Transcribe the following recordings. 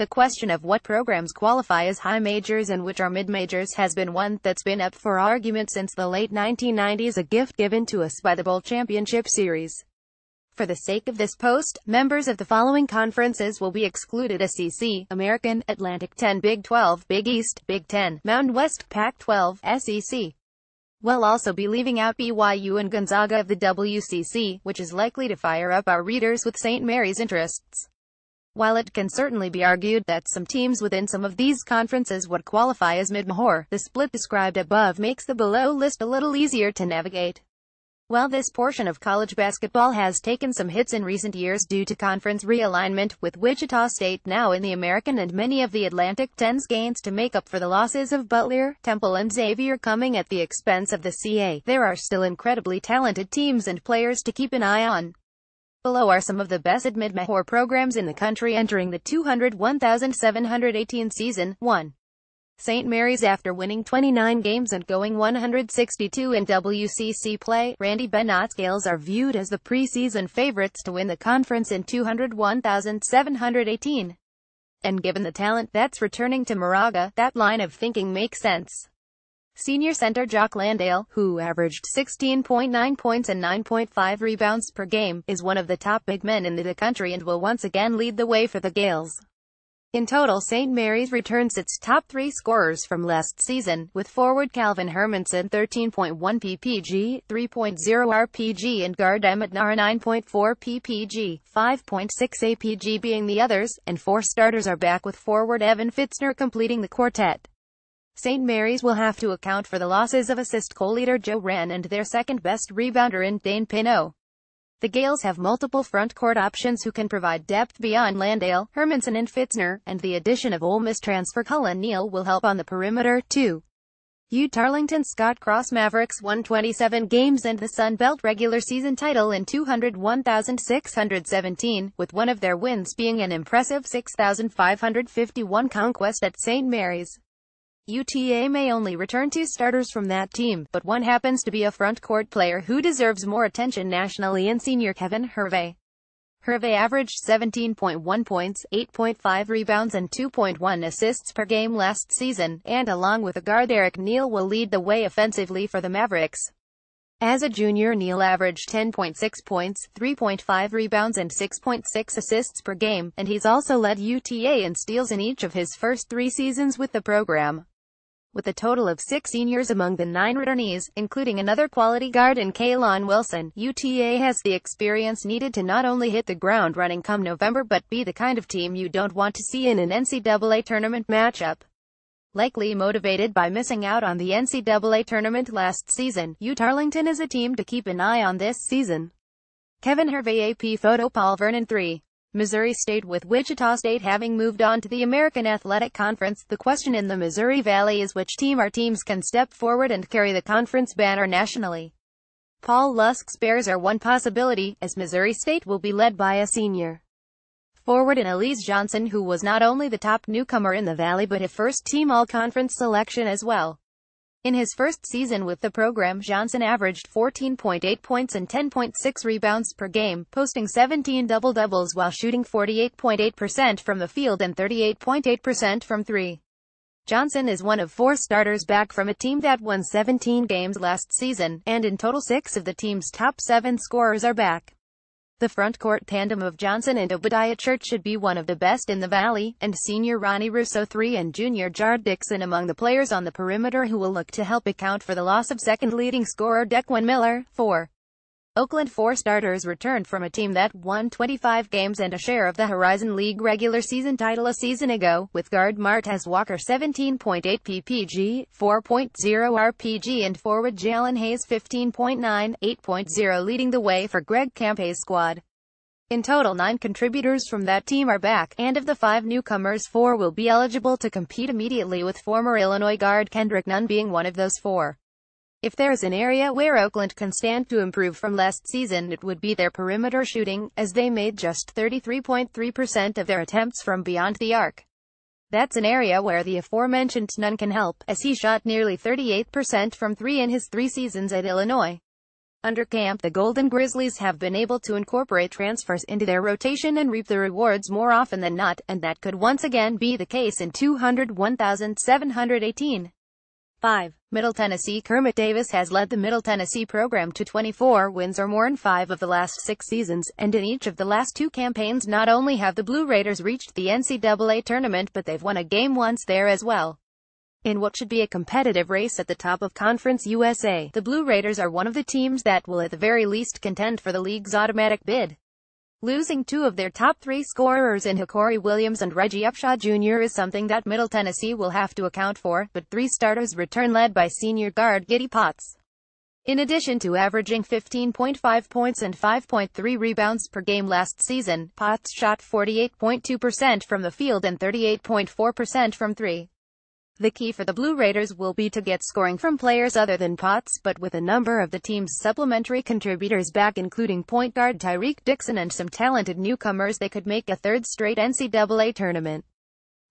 The question of what programs qualify as high majors and which are mid-majors has been one that's been up for argument since the late 1990s a gift given to us by the Bowl Championship Series. For the sake of this post, members of the following conferences will be excluded SEC, American, Atlantic 10, Big 12, Big East, Big 10, Mountain West, Pac-12, SEC. We'll also be leaving out BYU and Gonzaga of the WCC, which is likely to fire up our readers with St. Mary's interests. While it can certainly be argued that some teams within some of these conferences would qualify as mid-major, the split described above makes the below list a little easier to navigate. While this portion of college basketball has taken some hits in recent years due to conference realignment, with Wichita State now in the American and many of the Atlantic 10's gains to make up for the losses of Butler, Temple and Xavier coming at the expense of the CA, there are still incredibly talented teams and players to keep an eye on. Below are some of the best admit mehor programs in the country entering the 201,718 season. 1. St. Mary's after winning 29 games and going 162 in WCC play, Randy Bennett's scales are viewed as the preseason favorites to win the conference in 201,718. And given the talent that's returning to Moraga, that line of thinking makes sense. Senior center Jock Landale, who averaged 16.9 points and 9.5 rebounds per game, is one of the top big men in the country and will once again lead the way for the Gales. In total St. Mary's returns its top three scorers from last season, with forward Calvin Hermanson 13.1 ppg, 3.0 rpg and guard Emmett Nara 9.4 ppg, 5.6 apg being the others, and four starters are back with forward Evan Fitzner completing the quartet. St. Mary's will have to account for the losses of assist co-leader Joe Wren and their second-best rebounder in Dane Pinot. The Gales have multiple front-court options who can provide depth beyond Landale, Hermanson and Fitzner, and the addition of Ole Miss transfer Cullen Neal will help on the perimeter, too. U Tarlington Scott Cross Mavericks won 27 games and the Sun Belt regular season title in 201,617, with one of their wins being an impressive 6,551 conquest at St. Mary's. UTA may only return two starters from that team, but one happens to be a front court player who deserves more attention nationally in senior Kevin Hervey. Hervey averaged 17.1 points, 8.5 rebounds and 2.1 assists per game last season, and along with a guard Eric Neal will lead the way offensively for the Mavericks. As a junior Neal averaged 10.6 points, 3.5 rebounds and 6.6 assists per game, and he's also led UTA in steals in each of his first three seasons with the program with a total of six seniors among the nine returnees, including another quality guard in Kalon Wilson. UTA has the experience needed to not only hit the ground running come November but be the kind of team you don't want to see in an NCAA tournament matchup. Likely motivated by missing out on the NCAA tournament last season, UTarlington is a team to keep an eye on this season. Kevin Hervey AP photo Paul Vernon 3 Missouri State with Wichita State having moved on to the American Athletic Conference. The question in the Missouri Valley is which team or teams can step forward and carry the conference banner nationally. Paul Lusk's Bears are one possibility, as Missouri State will be led by a senior forward in Elise Johnson who was not only the top newcomer in the Valley but a first-team all-conference selection as well. In his first season with the program Johnson averaged 14.8 points and 10.6 rebounds per game, posting 17 double-doubles while shooting 48.8% from the field and 38.8% from three. Johnson is one of four starters back from a team that won 17 games last season, and in total six of the team's top seven scorers are back. The frontcourt tandem of Johnson and Obadiah Church should be one of the best in the Valley, and senior Ronnie Russo III and junior Jared Dixon among the players on the perimeter who will look to help account for the loss of second leading scorer Dequan Miller, 4. Oakland four starters returned from a team that won 25 games and a share of the Horizon League regular season title a season ago, with guard Martez Walker 17.8 PPG, 4.0 RPG and forward Jalen Hayes 15.9, 8.0 leading the way for Greg Campe's squad. In total nine contributors from that team are back, and of the five newcomers four will be eligible to compete immediately with former Illinois guard Kendrick Nunn being one of those four. If there is an area where Oakland can stand to improve from last season it would be their perimeter shooting, as they made just 33.3% of their attempts from beyond the arc. That's an area where the aforementioned none can help, as he shot nearly 38% from three in his three seasons at Illinois. Under camp the Golden Grizzlies have been able to incorporate transfers into their rotation and reap the rewards more often than not, and that could once again be the case in 201,718. 5. Middle Tennessee Kermit Davis has led the Middle Tennessee program to 24 wins or more in five of the last six seasons, and in each of the last two campaigns not only have the Blue Raiders reached the NCAA tournament but they've won a game once there as well. In what should be a competitive race at the top of Conference USA, the Blue Raiders are one of the teams that will at the very least contend for the league's automatic bid. Losing two of their top three scorers in Hikori Williams and Reggie Upshaw Jr. is something that Middle Tennessee will have to account for, but three starters return led by senior guard Giddy Potts. In addition to averaging 15.5 points and 5.3 rebounds per game last season, Potts shot 48.2% from the field and 38.4% from three. The key for the Blue Raiders will be to get scoring from players other than Potts but with a number of the team's supplementary contributors back including point guard Tyreek Dixon and some talented newcomers they could make a third straight NCAA tournament.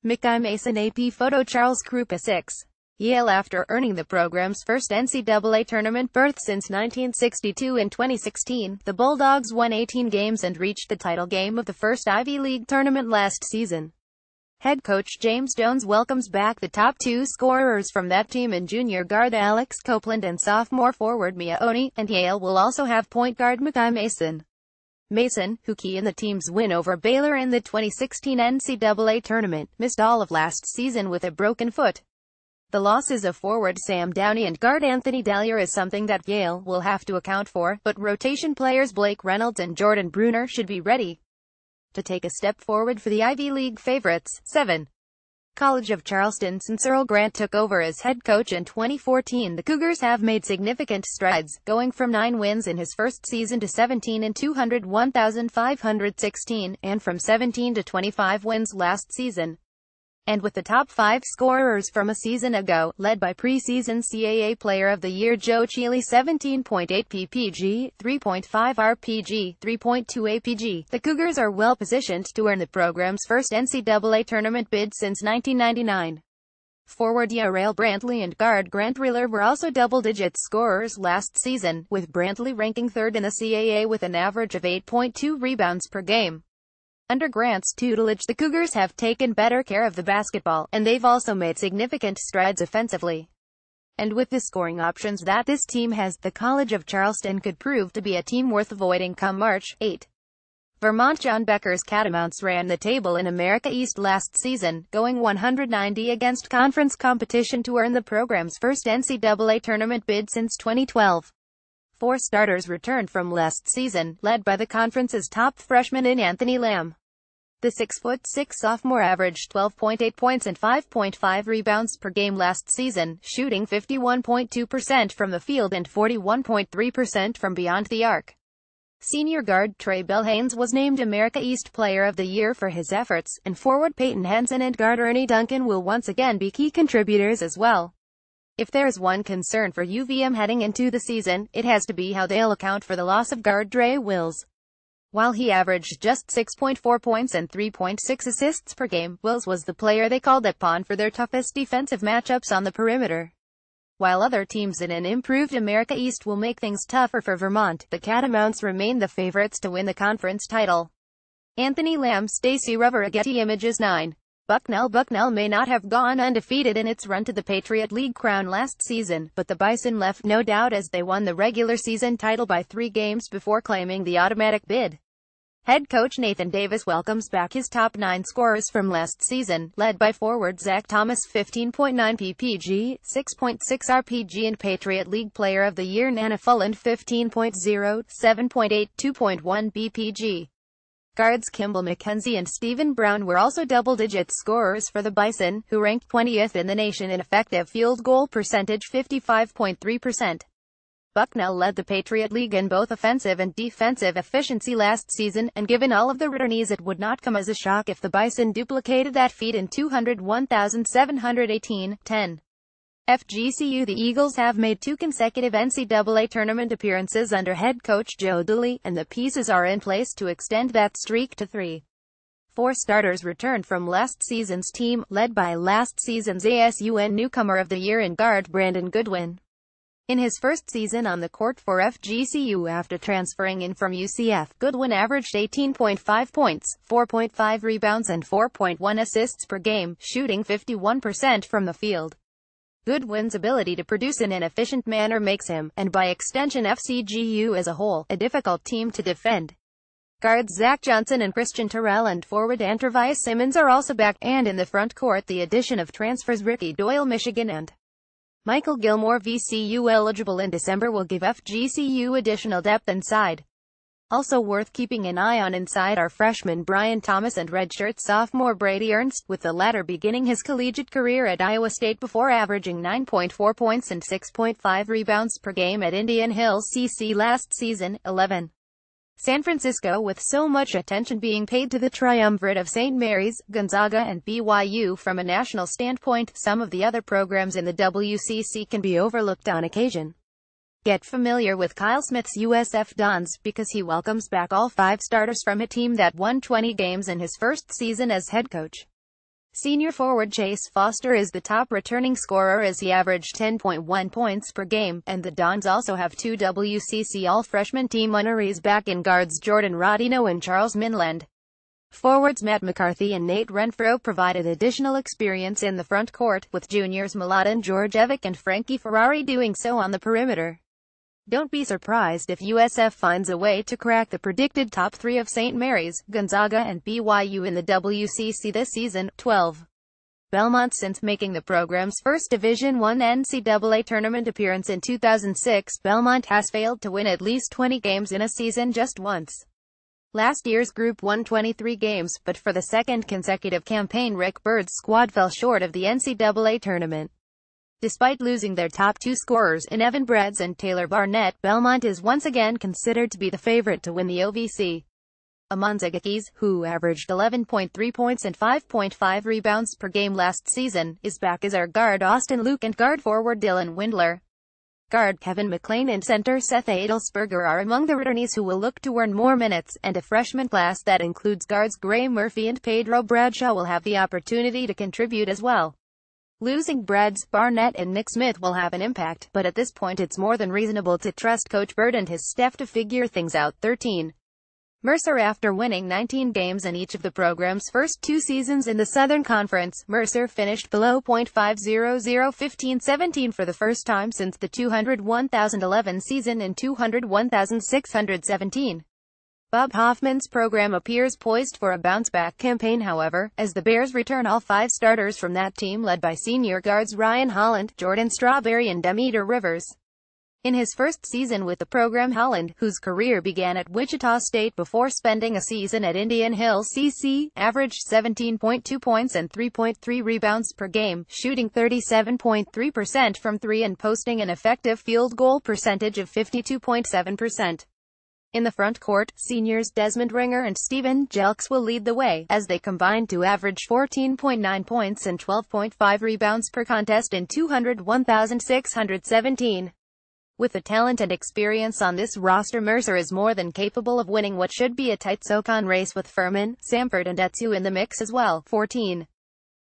Mickey Mason AP photo Charles Krupa 6. Yale after earning the program's first NCAA tournament berth since 1962 in 2016, the Bulldogs won 18 games and reached the title game of the first Ivy League tournament last season. Head coach James Jones welcomes back the top two scorers from that team in junior guard Alex Copeland and sophomore forward Mia Oni, and Yale will also have point guard Makai Mason. Mason, who key in the team's win over Baylor in the 2016 NCAA tournament, missed all of last season with a broken foot. The losses of forward Sam Downey and guard Anthony Dallier is something that Yale will have to account for, but rotation players Blake Reynolds and Jordan Bruner should be ready to take a step forward for the Ivy League favorites. 7. College of Charleston Since Earl Grant took over as head coach in 2014 the Cougars have made significant strides, going from 9 wins in his first season to 17 and 201,516, and from 17 to 25 wins last season and with the top five scorers from a season ago, led by preseason CAA Player of the Year Joe Chile 17.8 PPG, 3.5 RPG, 3.2 APG. The Cougars are well positioned to earn the program's first NCAA tournament bid since 1999. Forward Yarrail Brantley and guard Grant Riller were also double-digit scorers last season, with Brantley ranking third in the CAA with an average of 8.2 rebounds per game. Under Grant's tutelage the Cougars have taken better care of the basketball, and they've also made significant strides offensively. And with the scoring options that this team has, the College of Charleston could prove to be a team worth avoiding come March 8. Vermont John Becker's Catamounts ran the table in America East last season, going 190 against conference competition to earn the program's first NCAA tournament bid since 2012. Four starters returned from last season, led by the conference's top freshman in Anthony Lamb. The 6'6 sophomore averaged 12.8 points and 5.5 rebounds per game last season, shooting 51.2% from the field and 41.3% from beyond the arc. Senior guard Trey Bellhaines was named America East Player of the Year for his efforts, and forward Peyton Henson and guard Ernie Duncan will once again be key contributors as well. If there's one concern for UVM heading into the season, it has to be how they'll account for the loss of guard Dre Wills. While he averaged just 6.4 points and 3.6 assists per game, Wills was the player they called upon for their toughest defensive matchups on the perimeter. While other teams in an improved America East will make things tougher for Vermont, the Catamounts remain the favorites to win the conference title. Anthony Lamb, Stacy Rubber, Getty Images 9. Bucknell Bucknell may not have gone undefeated in its run to the Patriot League crown last season, but the Bison left no doubt as they won the regular season title by three games before claiming the automatic bid. Head coach Nathan Davis welcomes back his top nine scorers from last season, led by forward Zach Thomas 15.9 PPG, 6.6 RPG and Patriot League Player of the Year Nana Fulland 15.0, 7.8, 2.1 BPG. Guards Kimball McKenzie and Stephen Brown were also double-digit scorers for the Bison, who ranked 20th in the nation in effective field goal percentage 55.3%. Bucknell led the Patriot League in both offensive and defensive efficiency last season, and given all of the returnees it would not come as a shock if the Bison duplicated that feat in 201,718-10. FGCU The Eagles have made two consecutive NCAA tournament appearances under head coach Joe Dooley, and the pieces are in place to extend that streak to three. Four starters returned from last season's team, led by last season's ASUN newcomer of the year in guard Brandon Goodwin. In his first season on the court for FGCU after transferring in from UCF, Goodwin averaged 18.5 points, 4.5 rebounds and 4.1 assists per game, shooting 51% from the field. Goodwin's ability to produce in an efficient manner makes him, and by extension FCGU as a whole, a difficult team to defend. Guards Zach Johnson and Christian Terrell and forward Antravias Simmons are also back, and in the front court the addition of transfers Ricky Doyle Michigan and Michael Gilmore VCU eligible in December will give FGCU additional depth inside. Also worth keeping an eye on inside are freshman Brian Thomas and redshirt sophomore Brady Ernst, with the latter beginning his collegiate career at Iowa State before averaging 9.4 points and 6.5 rebounds per game at Indian Hills CC last season, 11. San Francisco with so much attention being paid to the triumvirate of St. Mary's, Gonzaga and BYU from a national standpoint, some of the other programs in the WCC can be overlooked on occasion. Get familiar with Kyle Smith's USF Dons, because he welcomes back all five starters from a team that won 20 games in his first season as head coach. Senior forward Chase Foster is the top returning scorer as he averaged 10.1 points per game, and the Dons also have two WCC All-Freshman team honorees back in guards Jordan Rodino and Charles Minland. Forwards Matt McCarthy and Nate Renfro provided additional experience in the front court, with juniors Mladen Georgevic and Frankie Ferrari doing so on the perimeter. Don't be surprised if USF finds a way to crack the predicted top three of St. Mary's, Gonzaga and BYU in the WCC this season, 12. Belmont since making the program's first Division I NCAA tournament appearance in 2006, Belmont has failed to win at least 20 games in a season just once. Last year's group won 23 games, but for the second consecutive campaign Rick Bird's squad fell short of the NCAA tournament. Despite losing their top two scorers in Evan Breds and Taylor Barnett, Belmont is once again considered to be the favorite to win the OVC. Amanda Gakis, who averaged 11.3 points and 5.5 rebounds per game last season, is back as our guard Austin Luke and guard forward Dylan Windler. Guard Kevin McLean and center Seth Adelsberger are among the returnees who will look to earn more minutes, and a freshman class that includes guards Gray Murphy and Pedro Bradshaw will have the opportunity to contribute as well. Losing Brads, Barnett and Nick Smith will have an impact, but at this point it's more than reasonable to trust Coach Bird and his staff to figure things out. 13. Mercer After winning 19 games in each of the program's first two seasons in the Southern Conference, Mercer finished below .500-15-17 for the first time since the 201,011 season in 201,617. Bob Hoffman's program appears poised for a bounce-back campaign however, as the Bears return all five starters from that team led by senior guards Ryan Holland, Jordan Strawberry and Demeter Rivers. In his first season with the program Holland, whose career began at Wichita State before spending a season at Indian Hills CC, averaged 17.2 points and 3.3 rebounds per game, shooting 37.3% from three and posting an effective field goal percentage of 52.7%. In the front court, seniors Desmond Ringer and Steven Jelks will lead the way, as they combine to average 14.9 points and 12.5 rebounds per contest in 201,617. With the talent and experience on this roster Mercer is more than capable of winning what should be a tight SoCon race with Furman, Samford and Etsu in the mix as well. 14.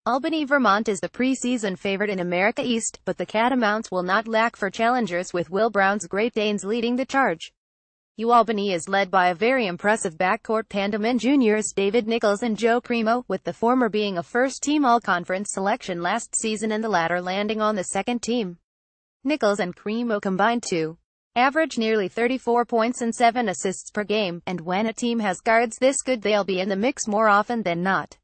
Albany, Vermont is the preseason favorite in America East, but the Catamounts will not lack for challengers with Will Brown's Great Danes leading the charge. UAlbany is led by a very impressive backcourt tandem in juniors David Nichols and Joe Primo, with the former being a first-team All-Conference selection last season and the latter landing on the second team. Nichols and Primo combined to average nearly 34 points and 7 assists per game, and when a team has guards this good they'll be in the mix more often than not.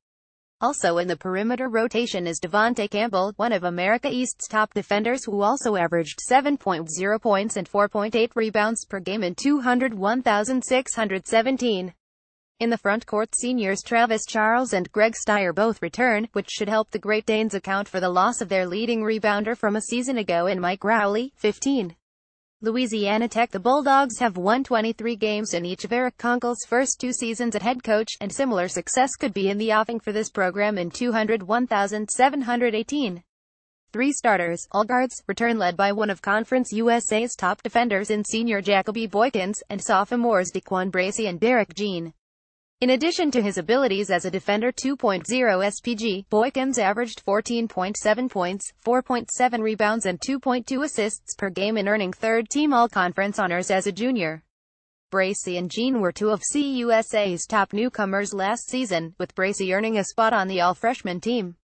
Also in the perimeter rotation is Devonte Campbell, one of America East's top defenders who also averaged 7.0 points and 4.8 rebounds per game in 201,617. In the front court, seniors Travis Charles and Greg Steyer both return, which should help the Great Danes account for the loss of their leading rebounder from a season ago in Mike Rowley, 15. Louisiana Tech The Bulldogs have won 23 games in each of Eric Conkle's first two seasons at head coach, and similar success could be in the offing for this program in 201,718. Three starters, all guards, return led by one of Conference USA's top defenders in senior Jacoby Boykins, and sophomores Dequan Bracy and Derek Jean. In addition to his abilities as a defender 2.0 SPG, Boykins averaged 14.7 points, 4.7 rebounds and 2.2 assists per game in earning third-team All-Conference honors as a junior. Bracey and Jean were two of CUSA's top newcomers last season, with Bracey earning a spot on the all-freshman team.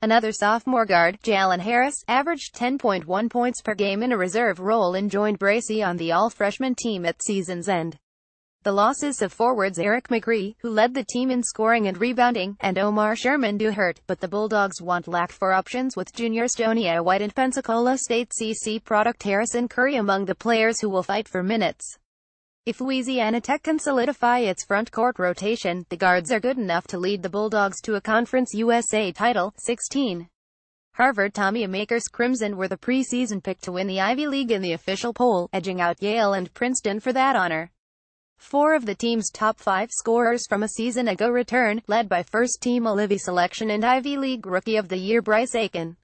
Another sophomore guard, Jalen Harris, averaged 10.1 points per game in a reserve role and joined Bracey on the all-freshman team at season's end. The losses of forwards Eric McGree, who led the team in scoring and rebounding, and Omar Sherman do hurt, but the Bulldogs want lack for options with juniors Jonia White and Pensacola State CC product Harrison Curry among the players who will fight for minutes. If Louisiana Tech can solidify its front court rotation, the guards are good enough to lead the Bulldogs to a Conference USA title, 16. Harvard Tommy Maker's Crimson were the preseason pick to win the Ivy League in the official poll, edging out Yale and Princeton for that honor. Four of the team's top five scorers from a season ago return, led by first-team Olivi selection and Ivy League Rookie of the Year Bryce Aiken.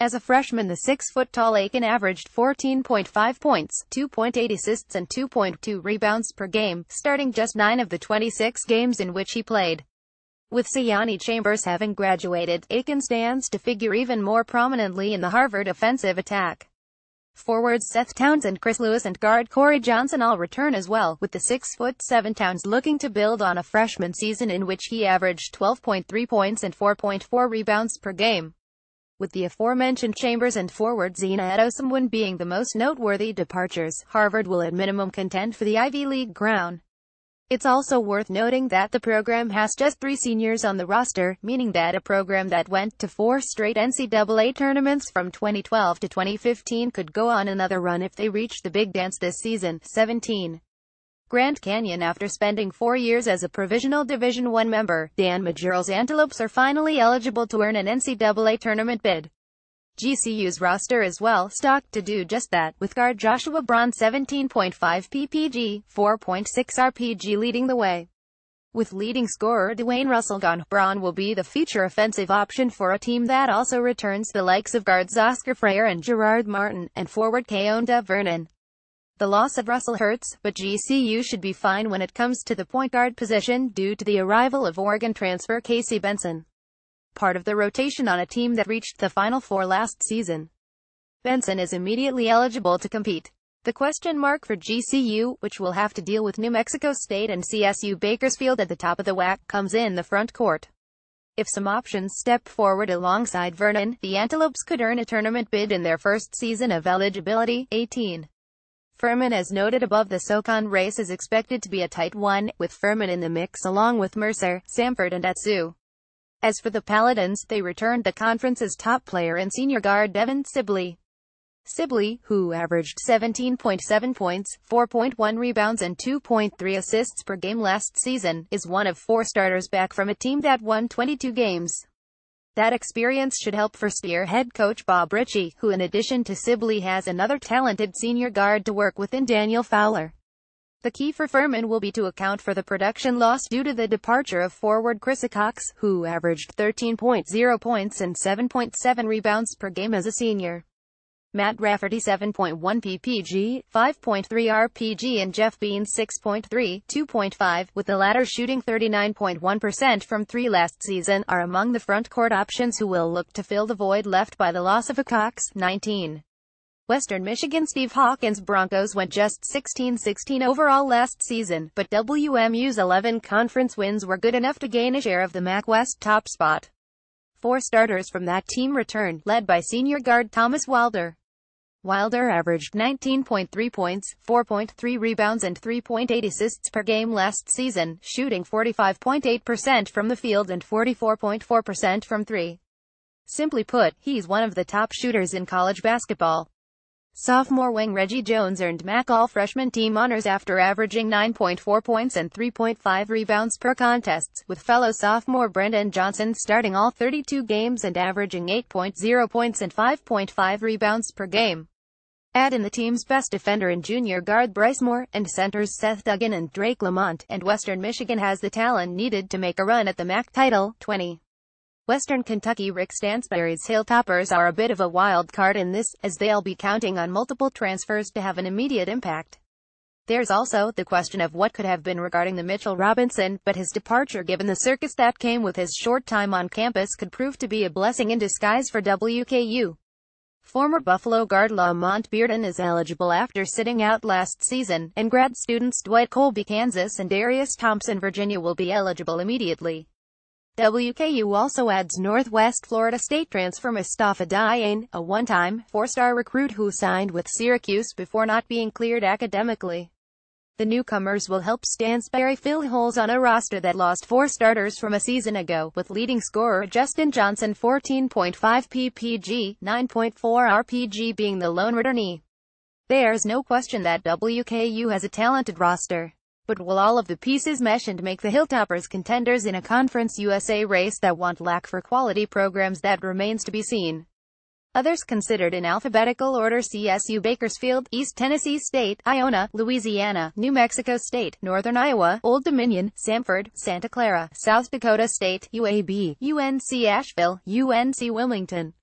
As a freshman the 6-foot-tall Aiken averaged 14.5 points, 2.8 assists and 2.2 rebounds per game, starting just 9 of the 26 games in which he played. With Sayani Chambers having graduated, Aiken stands to figure even more prominently in the Harvard offensive attack. Forwards Seth Townsend, Chris Lewis and guard Corey Johnson all return as well, with the 6'7 Towns looking to build on a freshman season in which he averaged 12.3 points and 4.4 rebounds per game. With the aforementioned Chambers and forward Zena Edosimwin being the most noteworthy departures, Harvard will at minimum contend for the Ivy League crown. It's also worth noting that the program has just three seniors on the roster, meaning that a program that went to four straight NCAA tournaments from 2012 to 2015 could go on another run if they reach the big dance this season. 17. Grand Canyon After spending four years as a provisional Division I member, Dan Majoral's Antelopes are finally eligible to earn an NCAA tournament bid. GCU's roster is well stocked to do just that, with guard Joshua Braun 17.5 PPG, 4.6 RPG leading the way. With leading scorer Dwayne Russell gone, Braun will be the future offensive option for a team that also returns the likes of guards Oscar Freyer and Gerard Martin, and forward Keonda Vernon. The loss of Russell hurts, but GCU should be fine when it comes to the point guard position due to the arrival of Oregon transfer Casey Benson part of the rotation on a team that reached the Final Four last season. Benson is immediately eligible to compete. The question mark for GCU, which will have to deal with New Mexico State and CSU Bakersfield at the top of the WAC, comes in the front court. If some options step forward alongside Vernon, the Antelopes could earn a tournament bid in their first season of eligibility, 18. Furman as noted above the SoCon race is expected to be a tight one, with Furman in the mix along with Mercer, Samford and Atsu. As for the Paladins, they returned the conference's top player and senior guard Devin Sibley. Sibley, who averaged 17.7 points, 4.1 rebounds and 2.3 assists per game last season, is one of four starters back from a team that won 22 games. That experience should help for Steer head coach Bob Ritchie, who in addition to Sibley has another talented senior guard to work with in Daniel Fowler. The key for Furman will be to account for the production loss due to the departure of forward Chris Cox, who averaged 13.0 points and 7.7 rebounds per game as a senior. Matt Rafferty 7.1 PPG, 5.3 RPG and Jeff Bean 6.3, 2.5, with the latter shooting 39.1% from three last season, are among the front court options who will look to fill the void left by the loss of a Cox, 19. Western Michigan Steve Hawkins Broncos went just 16-16 overall last season, but WMU's 11 conference wins were good enough to gain a share of the MAC West top spot. Four starters from that team returned, led by senior guard Thomas Wilder. Wilder averaged 19.3 points, 4.3 rebounds and 3.8 assists per game last season, shooting 45.8% from the field and 44.4% from three. Simply put, he's one of the top shooters in college basketball. Sophomore wing Reggie Jones earned MAC All-Freshman Team honors after averaging 9.4 points and 3.5 rebounds per contest. with fellow sophomore Brendan Johnson starting all 32 games and averaging 8.0 points and 5.5 rebounds per game. Add in the team's best defender and junior guard Bryce Moore, and centers Seth Duggan and Drake Lamont, and Western Michigan has the talent needed to make a run at the MAC title, 20. Western Kentucky Rick Stansbury's Hilltoppers are a bit of a wild card in this, as they'll be counting on multiple transfers to have an immediate impact. There's also the question of what could have been regarding the Mitchell Robinson, but his departure given the circus that came with his short time on campus could prove to be a blessing in disguise for WKU. Former Buffalo guard Lamont Bearden is eligible after sitting out last season, and grad students Dwight Colby, Kansas and Darius Thompson, Virginia will be eligible immediately. WKU also adds Northwest Florida State transfer Mustafa Diane, a one-time, four-star recruit who signed with Syracuse before not being cleared academically. The newcomers will help Stansberry fill holes on a roster that lost four starters from a season ago, with leading scorer Justin Johnson 14.5 PPG, 9.4 RPG being the lone returnee. There's no question that WKU has a talented roster but will all of the pieces mesh and make the Hilltoppers contenders in a Conference USA race that won't lack for quality programs that remains to be seen. Others considered in alphabetical order CSU Bakersfield, East Tennessee State, Iona, Louisiana, New Mexico State, Northern Iowa, Old Dominion, Samford, Santa Clara, South Dakota State, UAB, UNC Asheville, UNC Wilmington,